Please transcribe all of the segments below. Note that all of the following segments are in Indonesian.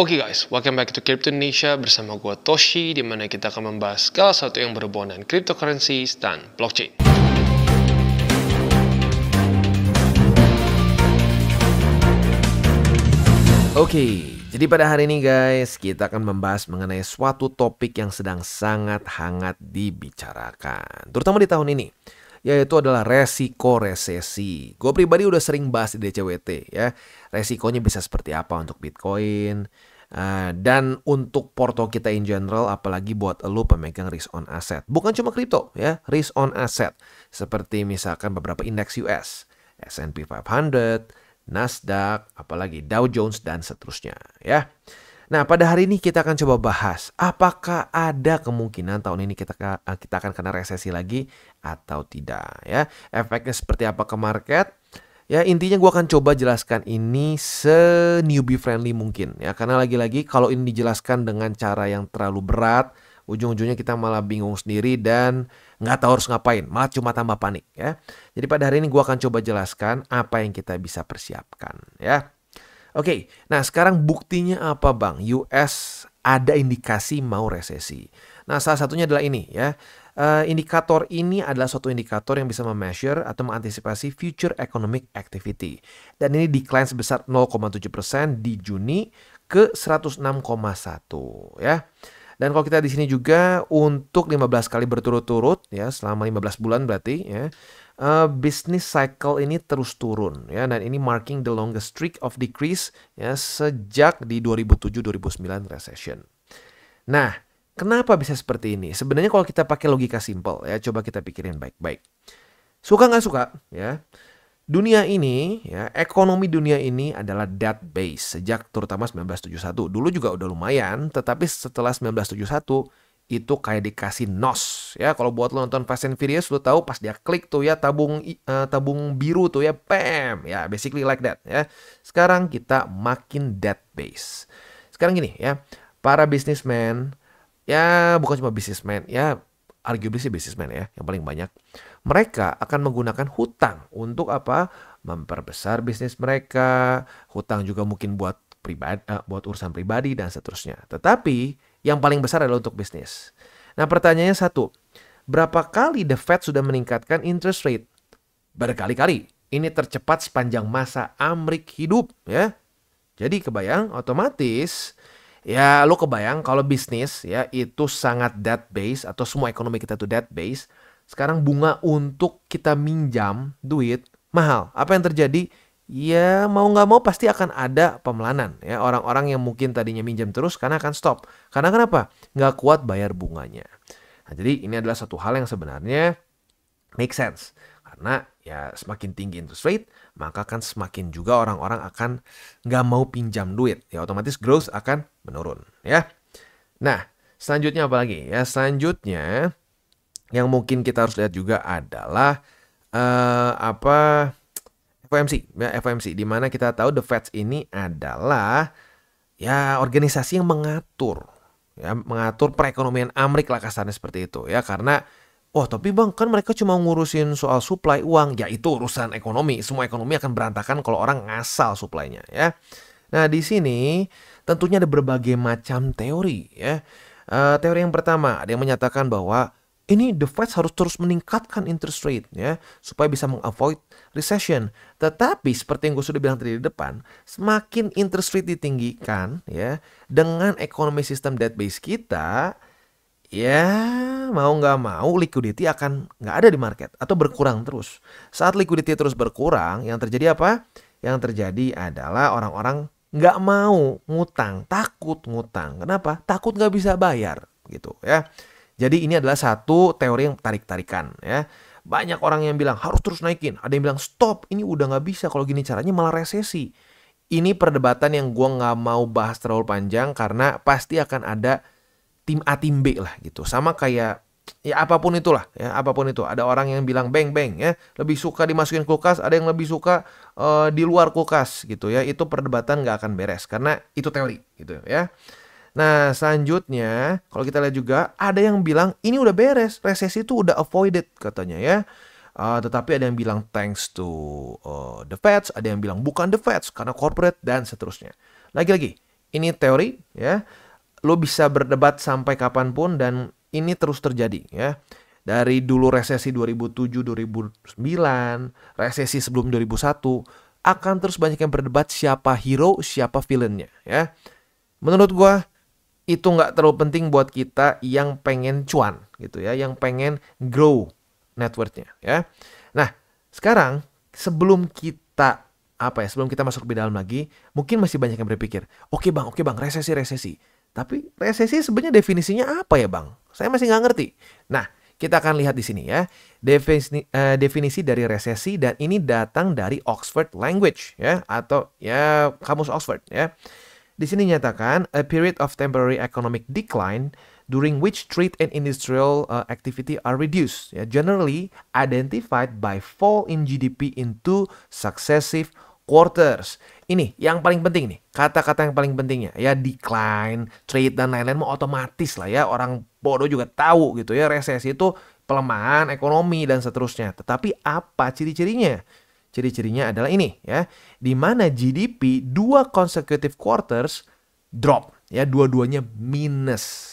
Oke okay guys, welcome back to Crypto Indonesia bersama gue Toshi di mana kita akan membahas segala satu yang berhubungan dengan cryptocurrency dan blockchain. Oke, okay, jadi pada hari ini guys, kita akan membahas mengenai suatu topik yang sedang sangat hangat dibicarakan, terutama di tahun ini yaitu adalah resiko resesi. Gue pribadi udah sering bahas di DCWT ya. Resikonya bisa seperti apa untuk Bitcoin, Uh, dan untuk porto kita in general, apalagi buat lo pemegang risk on asset. Bukan cuma kripto ya, risk on asset. Seperti misalkan beberapa indeks US, S&P 500, Nasdaq, apalagi Dow Jones dan seterusnya ya. Nah, pada hari ini kita akan coba bahas apakah ada kemungkinan tahun ini kita ah, kita akan kena resesi lagi atau tidak ya. Efeknya seperti apa ke market? Ya intinya gue akan coba jelaskan ini se newbie friendly mungkin ya karena lagi-lagi kalau ini dijelaskan dengan cara yang terlalu berat ujung-ujungnya kita malah bingung sendiri dan nggak tahu harus ngapain malah cuma tambah panik ya. Jadi pada hari ini gue akan coba jelaskan apa yang kita bisa persiapkan ya. Oke, nah sekarang buktinya apa bang? US ada indikasi mau resesi. Nah salah satunya adalah ini ya uh, indikator ini adalah suatu indikator yang bisa memeasure atau mengantisipasi future economic activity. Dan ini decline sebesar 0,7% di Juni ke 106,1 ya. Dan kalau kita di sini juga untuk 15 kali berturut-turut ya selama 15 bulan berarti ya uh, eh, bisnis cycle ini terus turun ya dan ini marking the longest streak of decrease ya sejak di 2007-2009 recession. Nah, Kenapa bisa seperti ini? Sebenarnya kalau kita pakai logika simpel ya, coba kita pikirin baik-baik. Suka nggak suka ya, dunia ini ya, ekonomi dunia ini adalah debt base sejak terutama 1971. Dulu juga udah lumayan, tetapi setelah 1971 itu kayak dikasih nos ya kalau buat lo nonton Fast and Furious lo tahu pas dia klik tuh ya tabung uh, tabung biru tuh ya pam ya basically like that ya sekarang kita makin debt base sekarang gini ya para businessman ya bukan cuma bisnismen, ya arguably sih bisnismen ya yang paling banyak. Mereka akan menggunakan hutang untuk apa? Memperbesar bisnis mereka. Hutang juga mungkin buat pribadi, uh, buat urusan pribadi dan seterusnya. Tetapi yang paling besar adalah untuk bisnis. Nah pertanyaannya satu, berapa kali The Fed sudah meningkatkan interest rate? Berkali-kali. Ini tercepat sepanjang masa Amrik hidup ya. Jadi kebayang otomatis Ya, lu kebayang kalau bisnis ya itu sangat debt base atau semua ekonomi kita itu debt base Sekarang bunga untuk kita minjam duit mahal. Apa yang terjadi? Ya mau nggak mau pasti akan ada pemelanan ya orang-orang yang mungkin tadinya minjam terus karena akan stop. Karena kenapa? Nggak kuat bayar bunganya. Nah, jadi ini adalah satu hal yang sebenarnya make sense karena ya semakin tinggi interest rate maka akan semakin juga orang-orang akan nggak mau pinjam duit ya otomatis growth akan menurun ya. Nah, selanjutnya apa lagi? Ya, selanjutnya yang mungkin kita harus lihat juga adalah uh, apa FOMC ya FOMC di mana kita tahu the Fed ini adalah ya organisasi yang mengatur ya mengatur perekonomian Amerika lah kasarnya seperti itu ya karena Wah tapi bang kan mereka cuma ngurusin soal suplai uang Ya itu urusan ekonomi Semua ekonomi akan berantakan kalau orang ngasal suplainya, ya Nah di sini Tentunya ada berbagai macam teori ya. Uh, teori yang pertama ada yang menyatakan bahwa ini the Fed harus terus meningkatkan interest rate ya supaya bisa mengavoid recession. Tetapi seperti yang gue sudah bilang tadi di depan, semakin interest rate ditinggikan ya dengan ekonomi sistem debt base kita ya mau nggak mau liquidity akan nggak ada di market atau berkurang terus. Saat liquidity terus berkurang, yang terjadi apa? Yang terjadi adalah orang-orang nggak mau ngutang, takut ngutang. Kenapa? Takut nggak bisa bayar gitu ya. Jadi ini adalah satu teori yang tarik-tarikan ya. Banyak orang yang bilang harus terus naikin, ada yang bilang stop, ini udah nggak bisa kalau gini caranya malah resesi. Ini perdebatan yang gue nggak mau bahas terlalu panjang karena pasti akan ada tim A tim B lah gitu. Sama kayak ya apapun itulah ya apapun itu ada orang yang bilang beng beng ya lebih suka dimasukin kulkas ada yang lebih suka uh, di luar kulkas gitu ya itu perdebatan nggak akan beres karena itu teori gitu ya nah selanjutnya kalau kita lihat juga ada yang bilang ini udah beres resesi itu udah avoided katanya ya Uh, tetapi ada yang bilang thanks to uh, the Feds, ada yang bilang bukan the Feds karena corporate dan seterusnya. Lagi-lagi, ini teori ya. Lo bisa berdebat sampai kapanpun dan ini terus terjadi ya. Dari dulu resesi 2007-2009, resesi sebelum 2001, akan terus banyak yang berdebat siapa hero, siapa villainnya ya. Menurut gua itu nggak terlalu penting buat kita yang pengen cuan gitu ya, yang pengen grow networknya ya. Nah sekarang sebelum kita apa ya sebelum kita masuk lebih dalam lagi mungkin masih banyak yang berpikir oke okay bang oke okay bang resesi resesi tapi resesi sebenarnya definisinya apa ya bang? Saya masih nggak ngerti. Nah, kita akan lihat di sini ya. Definisi, uh, eh, definisi dari resesi dan ini datang dari Oxford Language ya atau ya kamus Oxford ya. Di sini nyatakan a period of temporary economic decline during which trade and industrial uh, activity are reduced, ya, generally identified by fall in GDP into successive quarters ini yang paling penting nih, kata-kata yang paling pentingnya ya decline, trade dan lain-lain mau otomatis lah ya orang bodoh juga tahu gitu ya resesi itu pelemahan ekonomi dan seterusnya. Tetapi apa ciri-cirinya? Ciri-cirinya adalah ini ya, di mana GDP dua consecutive quarters drop ya dua-duanya minus.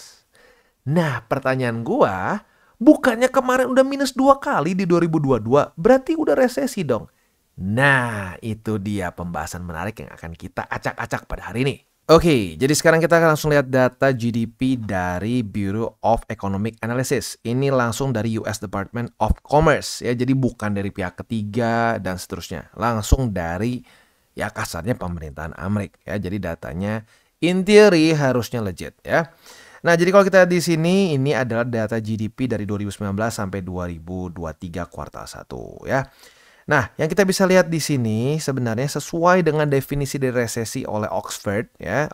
Nah, pertanyaan gua, bukannya kemarin udah minus dua kali di 2022, berarti udah resesi dong. Nah, itu dia pembahasan menarik yang akan kita acak-acak pada hari ini. Oke, jadi sekarang kita akan langsung lihat data GDP dari Bureau of Economic Analysis. Ini langsung dari US Department of Commerce ya, jadi bukan dari pihak ketiga dan seterusnya. Langsung dari ya kasarnya pemerintahan Amerika ya. Jadi datanya in theory harusnya legit ya. Nah, jadi kalau kita di sini ini adalah data GDP dari 2019 sampai 2023 kuartal 1 ya. Nah, yang kita bisa lihat di sini sebenarnya sesuai dengan definisi dari resesi oleh Oxford ya.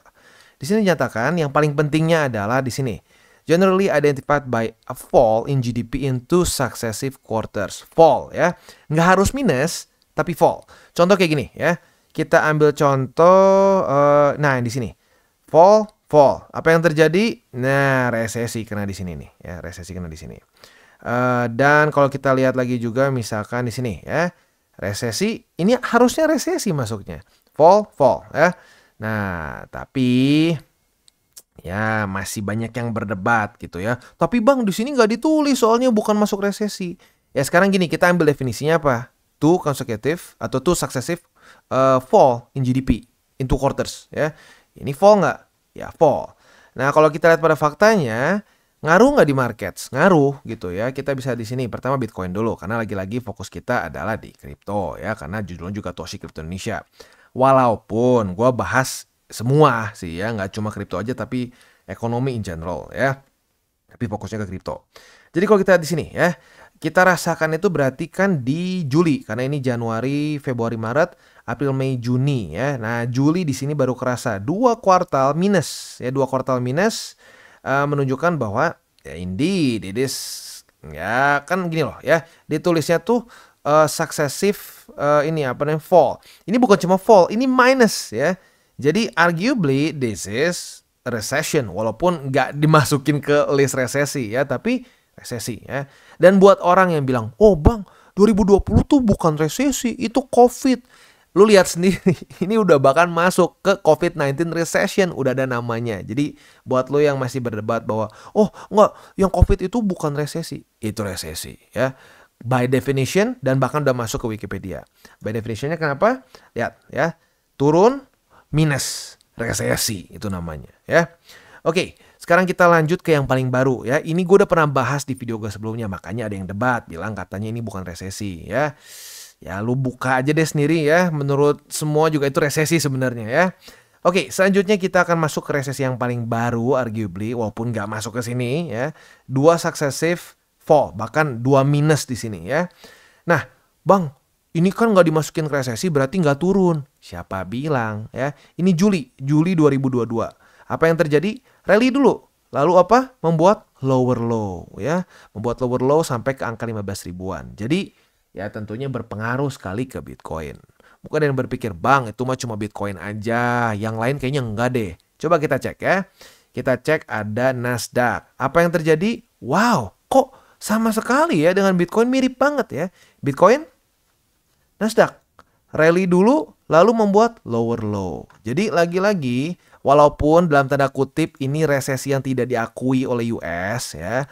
Di sini dinyatakan yang paling pentingnya adalah di sini generally identified by a fall in GDP in two successive quarters. Fall ya. Nggak harus minus, tapi fall. Contoh kayak gini ya. Kita ambil contoh uh, nah di sini. Fall, fall. Apa yang terjadi? Nah, resesi kena di sini nih ya, resesi kena di sini. Uh, dan kalau kita lihat lagi juga misalkan di sini ya. Resesi, ini harusnya resesi masuknya. Fall, fall ya. Nah, tapi ya masih banyak yang berdebat gitu ya. Tapi Bang, di sini nggak ditulis soalnya bukan masuk resesi. Ya sekarang gini, kita ambil definisinya apa? Two consecutive atau two successive uh, fall in GDP in two quarters ya. Ini fall nggak? Ya fall. Nah, kalau kita lihat pada faktanya, Ngaruh nggak di market? Ngaruh gitu ya. Kita bisa di sini pertama Bitcoin dulu karena lagi-lagi fokus kita adalah di kripto ya karena judulnya juga Toshi crypto Indonesia. Walaupun gua bahas semua sih ya nggak cuma kripto aja tapi ekonomi in general ya. Tapi fokusnya ke kripto. Jadi kalau kita di sini ya kita rasakan itu berarti kan di Juli karena ini Januari, Februari, Maret, April, Mei, Juni ya. Nah, Juli di sini baru kerasa dua kuartal minus ya, dua kuartal minus uh, menunjukkan bahwa ya indeed it is ya kan gini loh ya ditulisnya tuh uh, successive uh, ini apa namanya fall. Ini bukan cuma fall, ini minus ya. Jadi arguably this is recession walaupun nggak dimasukin ke list resesi ya, tapi resesi ya. Dan buat orang yang bilang, "Oh, Bang, 2020 tuh bukan resesi, itu Covid." lu lihat sendiri ini udah bahkan masuk ke COVID-19 recession udah ada namanya. Jadi buat lo yang masih berdebat bahwa oh enggak yang COVID itu bukan resesi, itu resesi ya. By definition dan bahkan udah masuk ke Wikipedia. By definitionnya kenapa? Lihat ya, turun minus resesi itu namanya ya. Oke, sekarang kita lanjut ke yang paling baru ya. Ini gua udah pernah bahas di video gua sebelumnya, makanya ada yang debat bilang katanya ini bukan resesi ya. Ya lu buka aja deh sendiri ya. Menurut semua juga itu resesi sebenarnya ya. Oke, selanjutnya kita akan masuk ke resesi yang paling baru arguably walaupun nggak masuk ke sini ya. Dua successive fall bahkan dua minus di sini ya. Nah, Bang, ini kan nggak dimasukin ke resesi berarti nggak turun. Siapa bilang ya? Ini Juli, Juli 2022. Apa yang terjadi? Rally dulu. Lalu apa? Membuat lower low ya, membuat lower low sampai ke angka 15 ribuan. Jadi ya tentunya berpengaruh sekali ke Bitcoin. Bukan yang berpikir, bang itu mah cuma Bitcoin aja, yang lain kayaknya enggak deh. Coba kita cek ya. Kita cek ada Nasdaq. Apa yang terjadi? Wow, kok sama sekali ya dengan Bitcoin mirip banget ya. Bitcoin, Nasdaq, rally dulu lalu membuat lower low. Jadi lagi-lagi walaupun dalam tanda kutip ini resesi yang tidak diakui oleh US ya,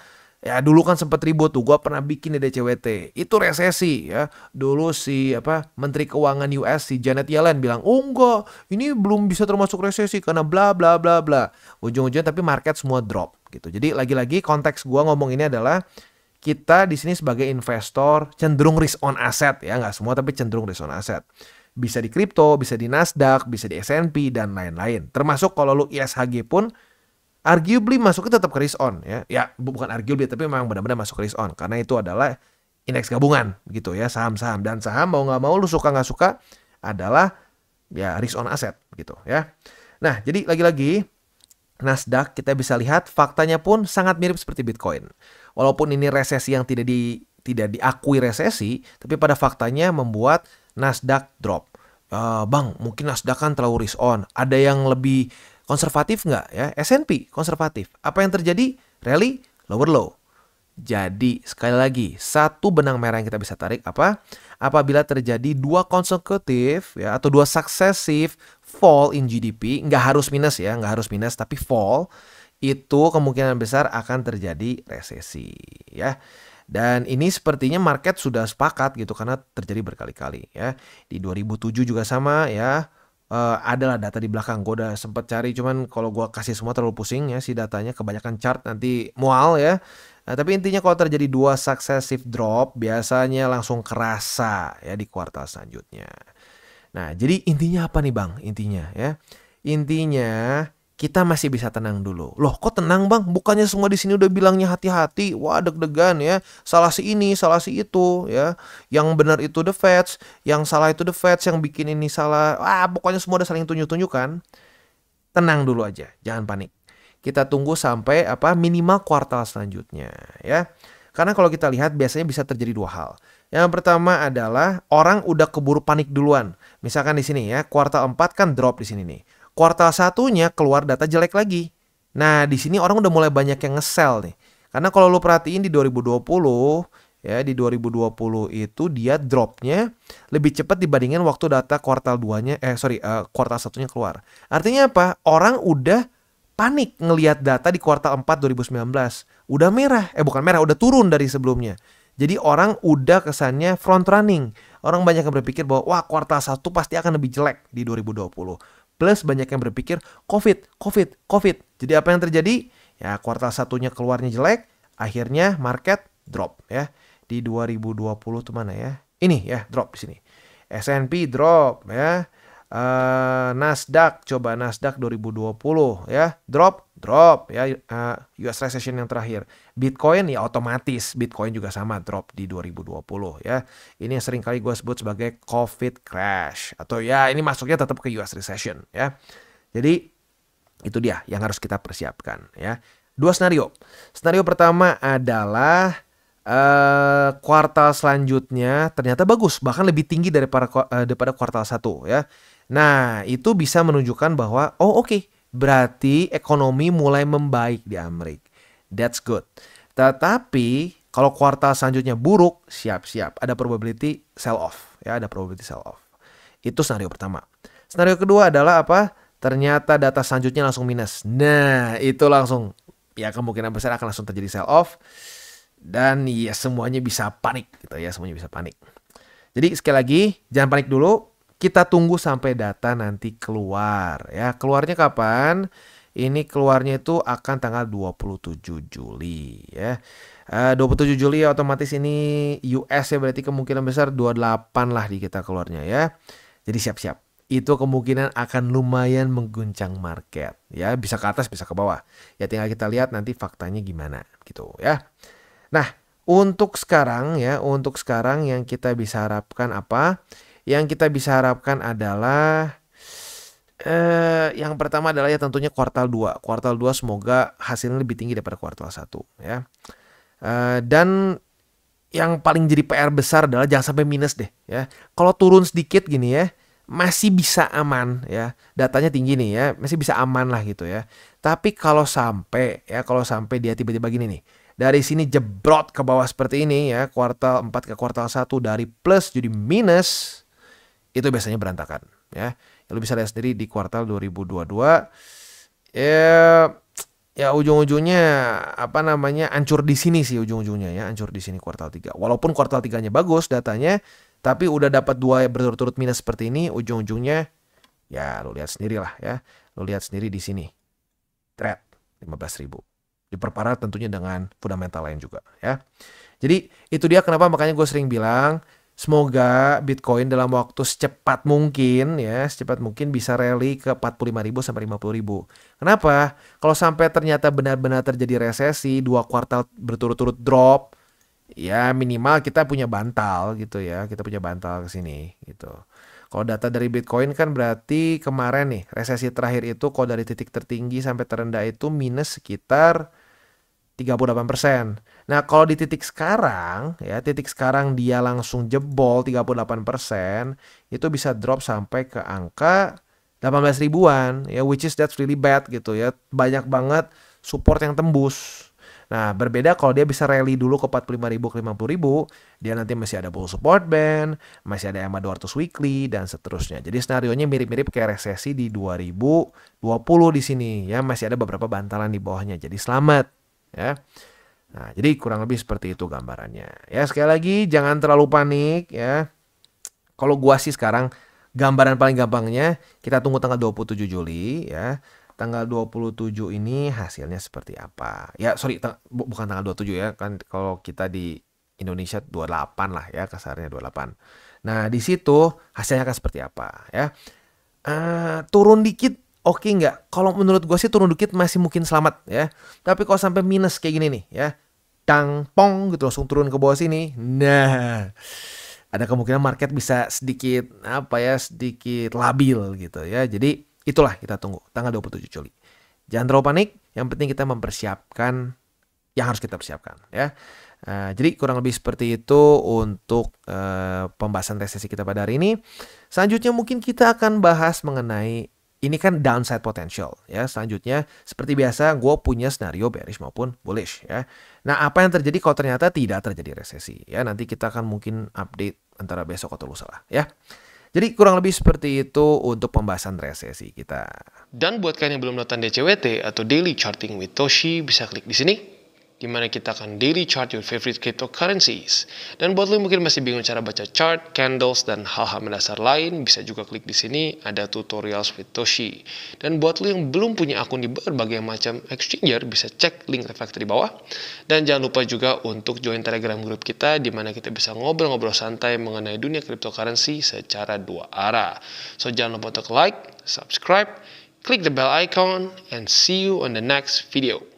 Ya dulu kan sempat ribut tuh, gue pernah bikin di DCWT. Itu resesi ya. Dulu si apa Menteri Keuangan US si Janet Yellen bilang, oh enggak, ini belum bisa termasuk resesi karena bla bla bla bla. Ujung-ujungnya tapi market semua drop gitu. Jadi lagi-lagi konteks gue ngomong ini adalah kita di sini sebagai investor cenderung risk on asset ya nggak semua tapi cenderung risk on asset bisa di kripto bisa di Nasdaq bisa di S&P dan lain-lain termasuk kalau lu ISHG pun arguably masuknya tetap ke risk on ya. Ya bukan arguably tapi memang benar-benar masuk ke risk on karena itu adalah indeks gabungan gitu ya saham-saham dan saham mau nggak mau lu suka nggak suka adalah ya risk on aset gitu ya. Nah jadi lagi-lagi Nasdaq kita bisa lihat faktanya pun sangat mirip seperti Bitcoin. Walaupun ini resesi yang tidak di tidak diakui resesi, tapi pada faktanya membuat Nasdaq drop. Uh, bang, mungkin Nasdaq kan terlalu risk on. Ada yang lebih konservatif nggak ya? S&P konservatif. Apa yang terjadi? Rally lower low. Jadi sekali lagi satu benang merah yang kita bisa tarik apa? Apabila terjadi dua konsekutif ya atau dua suksesif fall in GDP, nggak harus minus ya, nggak harus minus tapi fall itu kemungkinan besar akan terjadi resesi ya. Dan ini sepertinya market sudah sepakat gitu karena terjadi berkali-kali ya. Di 2007 juga sama ya uh, eh, adalah data di belakang. Gue udah sempet cari, cuman kalau gue kasih semua terlalu pusing ya si datanya. Kebanyakan chart nanti mual ya. Nah, tapi intinya kalau terjadi dua successive drop biasanya langsung kerasa ya di kuartal selanjutnya. Nah, jadi intinya apa nih Bang? Intinya ya. Intinya kita masih bisa tenang dulu. Loh, kok tenang bang? Bukannya semua di sini udah bilangnya hati-hati, wah deg-degan ya, salah si ini, salah si itu, ya, yang benar itu the feds, yang salah itu the feds, yang bikin ini salah, Wah, pokoknya semua udah saling tunjuk-tunjukkan. Tenang dulu aja, jangan panik. Kita tunggu sampai apa minimal kuartal selanjutnya, ya. Karena kalau kita lihat biasanya bisa terjadi dua hal. Yang pertama adalah orang udah keburu panik duluan. Misalkan di sini ya, kuartal 4 kan drop di sini nih kuartal satunya keluar data jelek lagi. Nah, di sini orang udah mulai banyak yang ngesel nih. Karena kalau lu perhatiin di 2020 ya di 2020 itu dia dropnya lebih cepat dibandingkan waktu data kuartal 2-nya eh sorry uh, kuartal satunya keluar. Artinya apa? Orang udah panik ngelihat data di kuartal 4 2019. Udah merah, eh bukan merah, udah turun dari sebelumnya. Jadi orang udah kesannya front running. Orang banyak yang berpikir bahwa wah kuartal 1 pasti akan lebih jelek di 2020. Plus banyak yang berpikir COVID, COVID, COVID. Jadi apa yang terjadi? Ya kuartal satunya keluarnya jelek, akhirnya market drop ya. Di 2020 tuh mana ya? Ini ya drop di sini. S&P drop ya. Uh, Nasdaq coba Nasdaq 2020 ya drop drop ya uh, eh, US recession yang terakhir Bitcoin ya otomatis Bitcoin juga sama drop di 2020 ya ini yang sering kali gue sebut sebagai COVID crash atau ya ini masuknya tetap ke US recession ya jadi itu dia yang harus kita persiapkan ya dua skenario skenario pertama adalah Uh, kuartal selanjutnya ternyata bagus bahkan lebih tinggi daripada uh, daripada kuartal satu ya Nah, itu bisa menunjukkan bahwa oh oke, okay, berarti ekonomi mulai membaik di Amerika. That's good. Tetapi kalau kuartal selanjutnya buruk, siap-siap ada probability sell off, ya ada probability sell off. Itu skenario pertama. Skenario kedua adalah apa? Ternyata data selanjutnya langsung minus. Nah, itu langsung ya kemungkinan besar akan langsung terjadi sell off dan ya semuanya bisa panik gitu ya, semuanya bisa panik. Jadi sekali lagi jangan panik dulu, kita tunggu sampai data nanti keluar ya. Keluarnya kapan? Ini keluarnya itu akan tanggal 27 Juli ya. Eh, uh, 27 Juli ya otomatis ini US ya berarti kemungkinan besar 28 lah di kita keluarnya ya. Jadi siap-siap. Itu kemungkinan akan lumayan mengguncang market ya, bisa ke atas bisa ke bawah. Ya tinggal kita lihat nanti faktanya gimana gitu ya. Nah, untuk sekarang ya, untuk sekarang yang kita bisa harapkan apa? Yang kita bisa harapkan adalah eh yang pertama adalah ya tentunya kuartal 2. Kuartal 2 semoga hasilnya lebih tinggi daripada kuartal 1 ya. Eh, dan yang paling jadi PR besar adalah jangan sampai minus deh ya. Kalau turun sedikit gini ya, masih bisa aman ya. Datanya tinggi nih ya, masih bisa aman lah gitu ya. Tapi kalau sampai ya kalau sampai dia tiba-tiba gini nih, dari sini jebrot ke bawah seperti ini ya, kuartal 4 ke kuartal 1 dari plus jadi minus itu biasanya berantakan ya. ya lu bisa lihat sendiri di kuartal 2022 ya ya ujung-ujungnya apa namanya ancur di sini sih ujung-ujungnya ya ancur di sini kuartal 3. Walaupun kuartal 3-nya bagus datanya tapi udah dapat dua berturut-turut minus seperti ini ujung-ujungnya ya lu lihat sendiri lah ya. Lu lihat sendiri di sini. belas ribu. diperparah tentunya dengan fundamental lain juga ya. Jadi itu dia kenapa makanya gue sering bilang Semoga Bitcoin dalam waktu secepat mungkin ya, secepat mungkin bisa rally ke 45.000 sampai 50.000. Kenapa? Kalau sampai ternyata benar-benar terjadi resesi, dua kuartal berturut-turut drop, ya minimal kita punya bantal gitu ya, kita punya bantal ke sini gitu. Kalau data dari Bitcoin kan berarti kemarin nih resesi terakhir itu kalau dari titik tertinggi sampai terendah itu minus sekitar 38%. Nah, kalau di titik sekarang ya, titik sekarang dia langsung jebol 38%, itu bisa drop sampai ke angka 18 ribuan ya which is that's really bad gitu ya. Banyak banget support yang tembus. Nah, berbeda kalau dia bisa rally dulu ke 45 ribu ke 50 ribu, dia nanti masih ada bull support band, masih ada EMA 200 weekly, dan seterusnya. Jadi senarionya mirip-mirip kayak resesi di 2020 di sini, ya masih ada beberapa bantalan di bawahnya. Jadi selamat ya. Nah, jadi kurang lebih seperti itu gambarannya. Ya, sekali lagi jangan terlalu panik ya. Kalau gua sih sekarang gambaran paling gampangnya kita tunggu tanggal 27 Juli ya. Tanggal 27 ini hasilnya seperti apa? Ya, sorry tang bu bukan tanggal 27 ya. Kan kalau kita di Indonesia 28 lah ya kasarnya 28. Nah, di situ hasilnya akan seperti apa ya? Uh, turun dikit oke okay nggak? Kalau menurut gue sih turun dikit masih mungkin selamat ya. Tapi kalau sampai minus kayak gini nih ya, dang pong gitu langsung turun ke bawah sini. Nah, ada kemungkinan market bisa sedikit apa ya, sedikit labil gitu ya. Jadi itulah kita tunggu tanggal 27 Juli. Jangan terlalu panik, yang penting kita mempersiapkan yang harus kita persiapkan ya. Uh, jadi kurang lebih seperti itu untuk uh, pembahasan resesi kita pada hari ini. Selanjutnya mungkin kita akan bahas mengenai ini kan downside potential ya. Selanjutnya seperti biasa gue punya skenario bearish maupun bullish ya. Nah apa yang terjadi kalau ternyata tidak terjadi resesi ya nanti kita akan mungkin update antara besok atau lusa lah ya. Jadi kurang lebih seperti itu untuk pembahasan resesi kita. Dan buat kalian yang belum nonton DCWT atau Daily Charting with Toshi bisa klik di sini di mana kita akan daily chart your favorite cryptocurrencies. Dan buat lo mungkin masih bingung cara baca chart, candles, dan hal-hal mendasar lain, bisa juga klik di sini ada tutorials with Toshi. Dan buat lo yang belum punya akun di berbagai macam exchanger, bisa cek link reflektor di bawah. Dan jangan lupa juga untuk join telegram grup kita, di mana kita bisa ngobrol-ngobrol santai mengenai dunia cryptocurrency secara dua arah. So jangan lupa untuk like, subscribe, klik the bell icon, and see you on the next video.